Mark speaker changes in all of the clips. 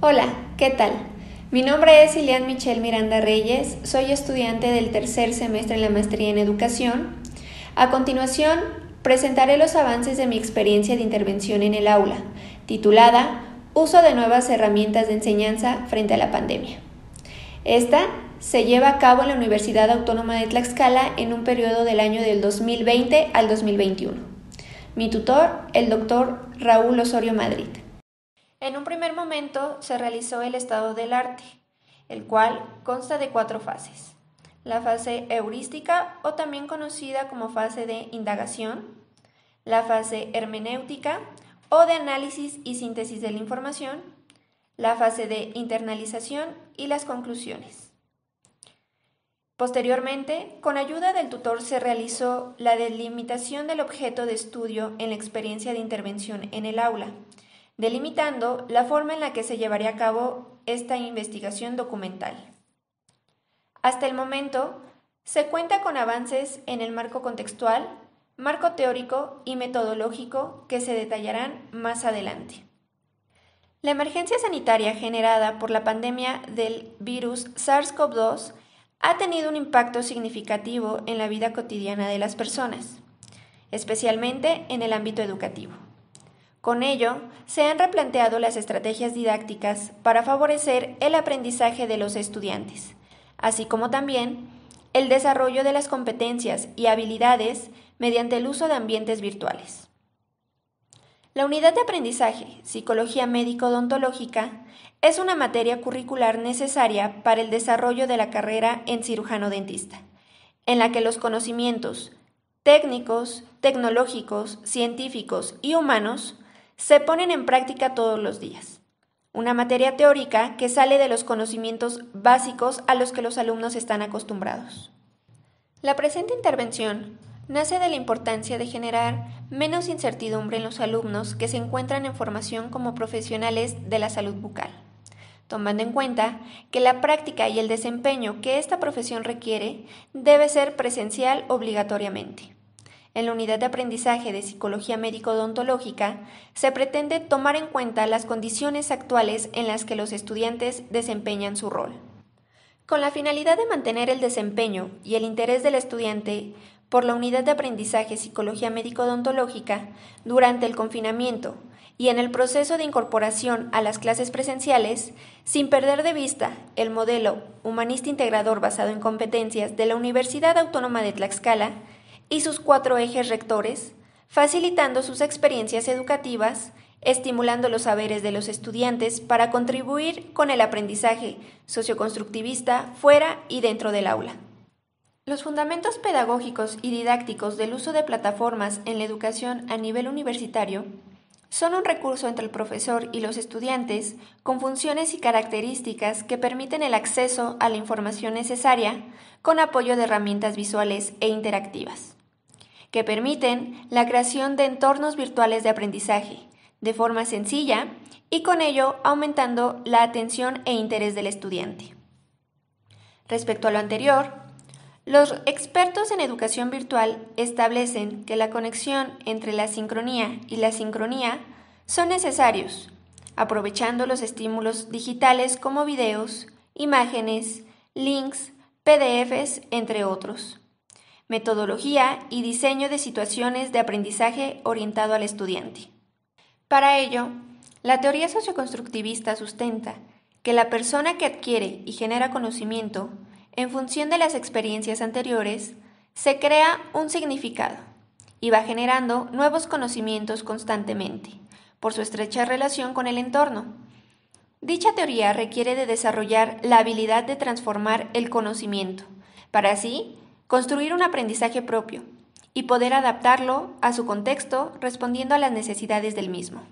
Speaker 1: Hola, ¿qué tal? Mi nombre es Ileán Michelle Miranda Reyes, soy estudiante del tercer semestre en la maestría en educación. A continuación, presentaré los avances de mi experiencia de intervención en el aula, titulada Uso de nuevas herramientas de enseñanza frente a la pandemia. Esta se lleva a cabo en la Universidad Autónoma de Tlaxcala en un periodo del año del 2020 al 2021. Mi tutor, el doctor Raúl Osorio Madrid. En un primer momento se realizó el estado del arte, el cual consta de cuatro fases. La fase heurística o también conocida como fase de indagación, la fase hermenéutica o de análisis y síntesis de la información, la fase de internalización y las conclusiones. Posteriormente, con ayuda del tutor se realizó la delimitación del objeto de estudio en la experiencia de intervención en el aula, delimitando la forma en la que se llevaría a cabo esta investigación documental. Hasta el momento, se cuenta con avances en el marco contextual, marco teórico y metodológico que se detallarán más adelante. La emergencia sanitaria generada por la pandemia del virus SARS-CoV-2 ha tenido un impacto significativo en la vida cotidiana de las personas, especialmente en el ámbito educativo. Con ello, se han replanteado las estrategias didácticas para favorecer el aprendizaje de los estudiantes, así como también el desarrollo de las competencias y habilidades mediante el uso de ambientes virtuales. La unidad de aprendizaje, psicología médico-odontológica, es una materia curricular necesaria para el desarrollo de la carrera en cirujano dentista, en la que los conocimientos técnicos, tecnológicos, científicos y humanos se ponen en práctica todos los días. Una materia teórica que sale de los conocimientos básicos a los que los alumnos están acostumbrados. La presente intervención nace de la importancia de generar menos incertidumbre en los alumnos que se encuentran en formación como profesionales de la salud bucal, tomando en cuenta que la práctica y el desempeño que esta profesión requiere debe ser presencial obligatoriamente. En la unidad de aprendizaje de psicología médico-odontológica se pretende tomar en cuenta las condiciones actuales en las que los estudiantes desempeñan su rol. Con la finalidad de mantener el desempeño y el interés del estudiante por la unidad de aprendizaje psicología médico-odontológica durante el confinamiento y en el proceso de incorporación a las clases presenciales, sin perder de vista el modelo humanista integrador basado en competencias de la Universidad Autónoma de Tlaxcala, y sus cuatro ejes rectores, facilitando sus experiencias educativas, estimulando los saberes de los estudiantes para contribuir con el aprendizaje socioconstructivista fuera y dentro del aula. Los fundamentos pedagógicos y didácticos del uso de plataformas en la educación a nivel universitario son un recurso entre el profesor y los estudiantes con funciones y características que permiten el acceso a la información necesaria con apoyo de herramientas visuales e interactivas que permiten la creación de entornos virtuales de aprendizaje, de forma sencilla y con ello aumentando la atención e interés del estudiante. Respecto a lo anterior, los expertos en educación virtual establecen que la conexión entre la sincronía y la sincronía son necesarios, aprovechando los estímulos digitales como videos, imágenes, links, PDFs, entre otros metodología y diseño de situaciones de aprendizaje orientado al estudiante. Para ello, la teoría socioconstructivista sustenta que la persona que adquiere y genera conocimiento en función de las experiencias anteriores se crea un significado y va generando nuevos conocimientos constantemente por su estrecha relación con el entorno. Dicha teoría requiere de desarrollar la habilidad de transformar el conocimiento para así construir un aprendizaje propio y poder adaptarlo a su contexto respondiendo a las necesidades del mismo.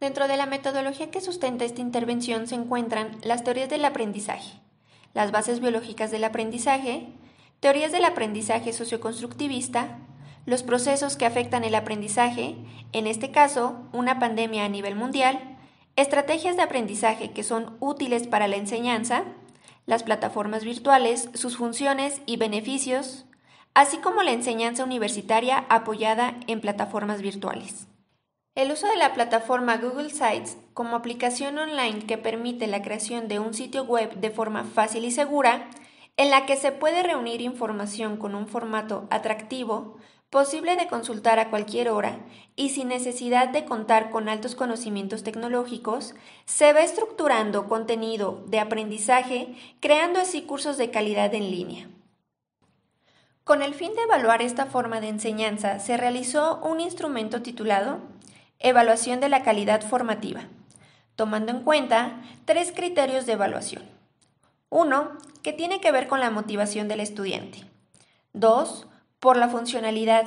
Speaker 1: Dentro de la metodología que sustenta esta intervención se encuentran las teorías del aprendizaje, las bases biológicas del aprendizaje, teorías del aprendizaje socioconstructivista, los procesos que afectan el aprendizaje, en este caso, una pandemia a nivel mundial, estrategias de aprendizaje que son útiles para la enseñanza, las plataformas virtuales, sus funciones y beneficios, así como la enseñanza universitaria apoyada en plataformas virtuales. El uso de la plataforma Google Sites como aplicación online que permite la creación de un sitio web de forma fácil y segura, en la que se puede reunir información con un formato atractivo, posible de consultar a cualquier hora y sin necesidad de contar con altos conocimientos tecnológicos, se va estructurando contenido de aprendizaje, creando así cursos de calidad en línea. Con el fin de evaluar esta forma de enseñanza, se realizó un instrumento titulado Evaluación de la calidad formativa, tomando en cuenta tres criterios de evaluación. Uno, que tiene que ver con la motivación del estudiante. Dos, por la funcionalidad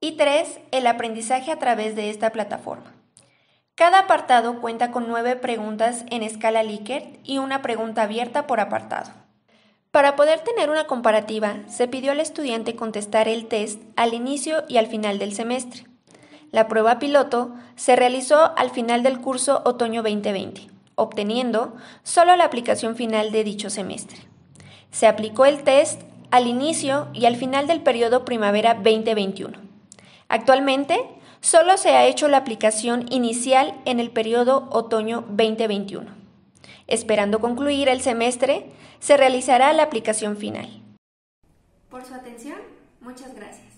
Speaker 1: y tres, el aprendizaje a través de esta plataforma. Cada apartado cuenta con nueve preguntas en escala Likert y una pregunta abierta por apartado. Para poder tener una comparativa, se pidió al estudiante contestar el test al inicio y al final del semestre. La prueba piloto se realizó al final del curso otoño 2020, obteniendo solo la aplicación final de dicho semestre. Se aplicó el test al inicio y al final del periodo primavera 2021. Actualmente, solo se ha hecho la aplicación inicial en el periodo otoño 2021. Esperando concluir el semestre, se realizará la aplicación final. Por su atención, muchas gracias.